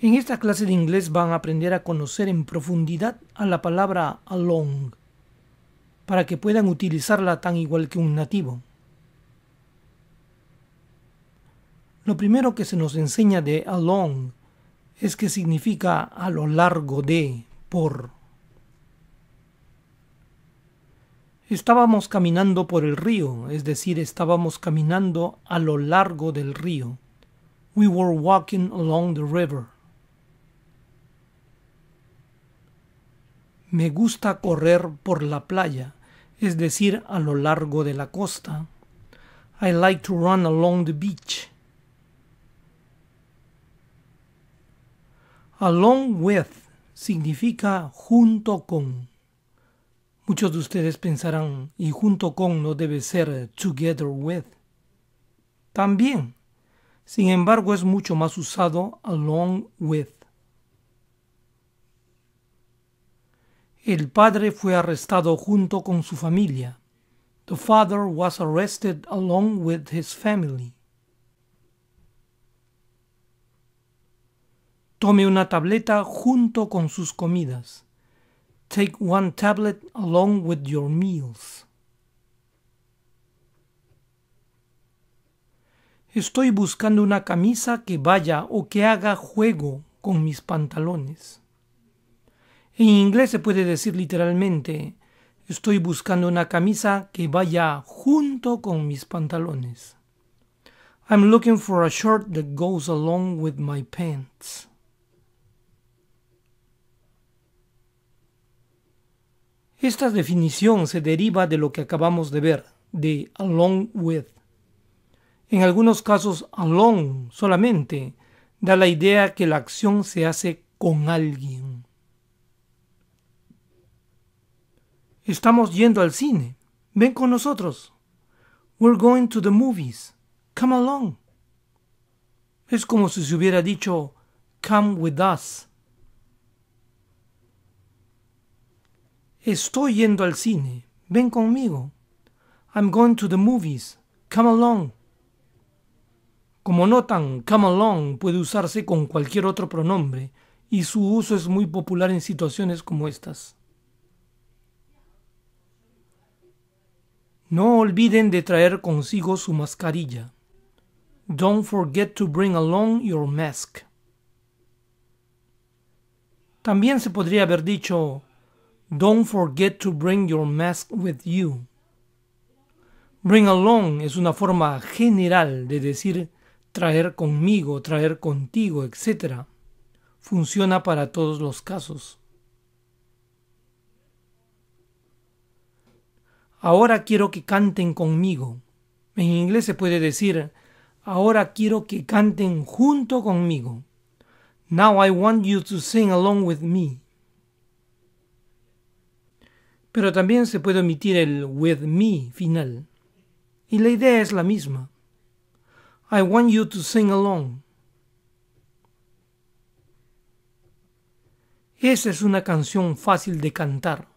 En esta clase de inglés van a aprender a conocer en profundidad a la palabra along para que puedan utilizarla tan igual que un nativo. Lo primero que se nos enseña de along es que significa a lo largo de, por. Estábamos caminando por el río, es decir, estábamos caminando a lo largo del río. We were walking along the river. Me gusta correr por la playa, es decir, a lo largo de la costa. I like to run along the beach. Along with significa junto con. Muchos de ustedes pensarán, y junto con no debe ser together with. También. Sin embargo, es mucho más usado along with. El padre fue arrestado junto con su familia. The father was arrested along with his family. Tome una tableta junto con sus comidas. Take one tablet along with your meals. Estoy buscando una camisa que vaya o que haga juego con mis pantalones. En inglés se puede decir literalmente, estoy buscando una camisa que vaya junto con mis pantalones. I'm looking for a shirt that goes along with my pants. Esta definición se deriva de lo que acabamos de ver, de along with. En algunos casos, along solamente da la idea que la acción se hace con alguien. Estamos yendo al cine. Ven con nosotros. We're going to the movies. Come along. Es como si se hubiera dicho Come with us. Estoy yendo al cine. Ven conmigo. I'm going to the movies. Come along. Como notan, come along puede usarse con cualquier otro pronombre y su uso es muy popular en situaciones como estas. No olviden de traer consigo su mascarilla. Don't forget to bring along your mask. También se podría haber dicho Don't forget to bring your mask with you. Bring along es una forma general de decir traer conmigo, traer contigo, etc. Funciona para todos los casos. ahora quiero que canten conmigo. En inglés se puede decir, ahora quiero que canten junto conmigo. Now I want you to sing along with me. Pero también se puede omitir el with me final. Y la idea es la misma. I want you to sing along. Esa es una canción fácil de cantar.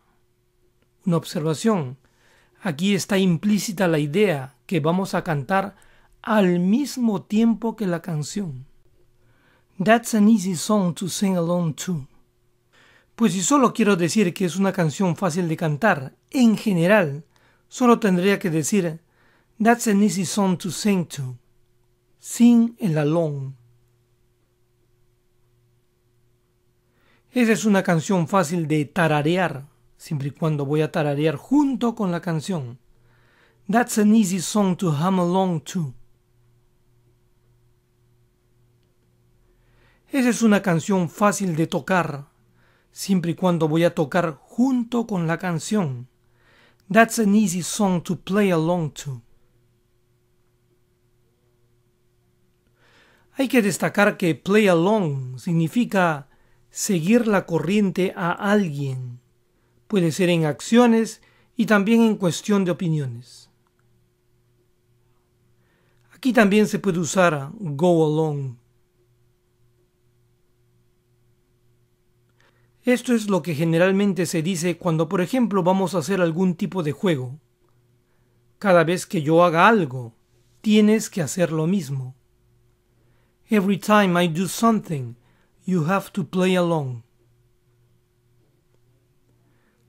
Una observación. Aquí está implícita la idea que vamos a cantar al mismo tiempo que la canción. That's an easy song to sing along to. Pues si solo quiero decir que es una canción fácil de cantar, en general, solo tendría que decir That's an easy song to sing to. Sing el along. Esa es una canción fácil de tararear siempre y cuando voy a tararear junto con la canción. That's an easy song to hum along to. Esa es una canción fácil de tocar, siempre y cuando voy a tocar junto con la canción. That's an easy song to play along to. Hay que destacar que play along significa seguir la corriente a alguien puede ser en acciones y también en cuestión de opiniones. Aquí también se puede usar go along. Esto es lo que generalmente se dice cuando por ejemplo vamos a hacer algún tipo de juego. Cada vez que yo haga algo, tienes que hacer lo mismo. Every time I do something, you have to play along.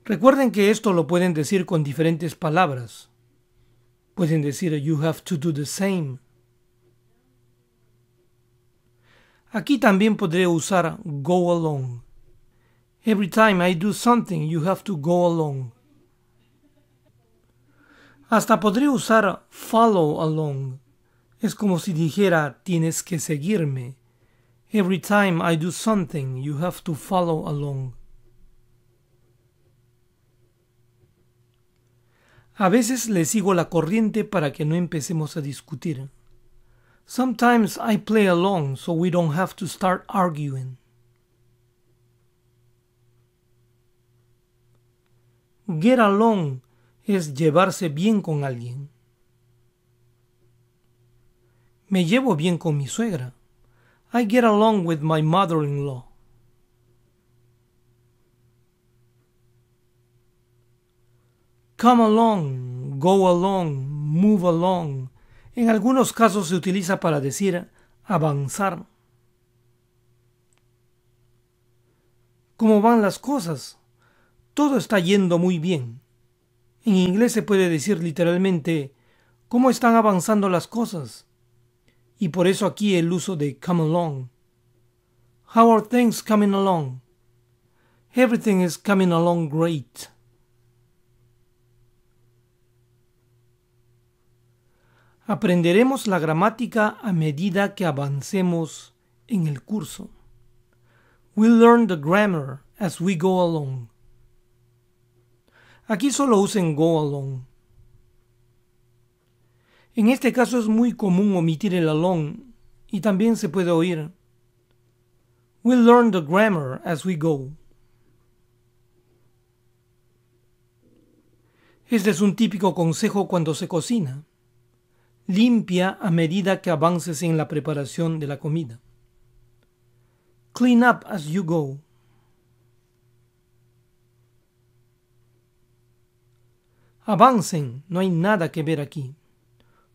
Recuerden que esto lo pueden decir con diferentes palabras. Pueden decir you have to do the same. Aquí también podré usar go along. Every time I do something, you have to go along. Hasta podré usar follow along. Es como si dijera tienes que seguirme. Every time I do something, you have to follow along. A veces le sigo la corriente para que no empecemos a discutir. Sometimes I play along so we don't have to start arguing. Get along es llevarse bien con alguien. Me llevo bien con mi suegra. I get along with my mother-in-law. come along, go along, move along. En algunos casos se utiliza para decir avanzar. ¿Cómo van las cosas? Todo está yendo muy bien. En inglés se puede decir literalmente cómo están avanzando las cosas. Y por eso aquí el uso de come along. How are things coming along? Everything is coming along great. Aprenderemos la gramática a medida que avancemos en el curso. We'll learn the grammar as we go along. Aquí solo usen go along. En este caso es muy común omitir el along y también se puede oír. We'll learn the grammar as we go. Este es un típico consejo cuando se cocina limpia a medida que avances en la preparación de la comida. Clean up as you go. Avancen, no hay nada que ver aquí.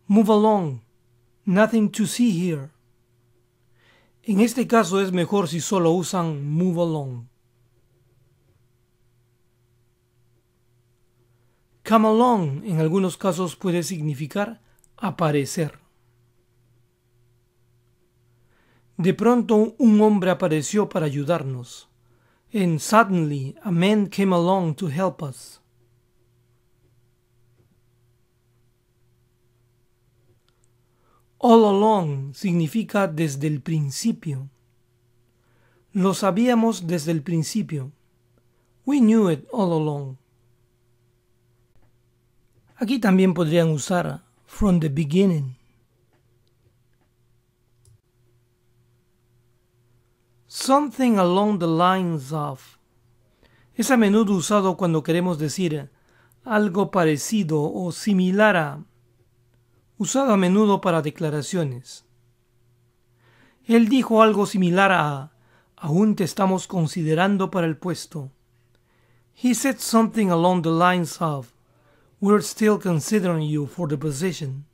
Move along, nothing to see here. En este caso es mejor si solo usan move along. Come along en algunos casos puede significar aparecer. De pronto un hombre apareció para ayudarnos. And suddenly a man came along to help us. All along significa desde el principio. Lo sabíamos desde el principio. We knew it all along. Aquí también podrían usar from the beginning. Something along the lines of es a menudo usado cuando queremos decir algo parecido o similar a, usado a menudo para declaraciones. Él dijo algo similar a, aún te estamos considerando para el puesto. He said something along the lines of, We're still considering you for the position.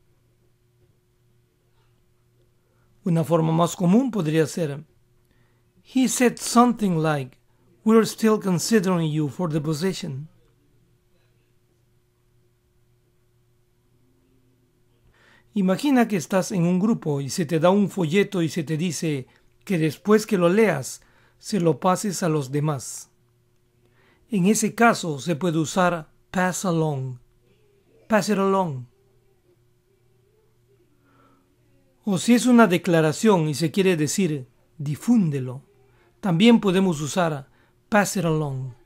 Una forma más común podría ser He said something like We're still considering you for the position. Imagina que estás en un grupo y se te da un folleto y se te dice que después que lo leas se lo pases a los demás. En ese caso se puede usar pass along along. O si es una declaración y se quiere decir difúndelo, también podemos usar pass it along.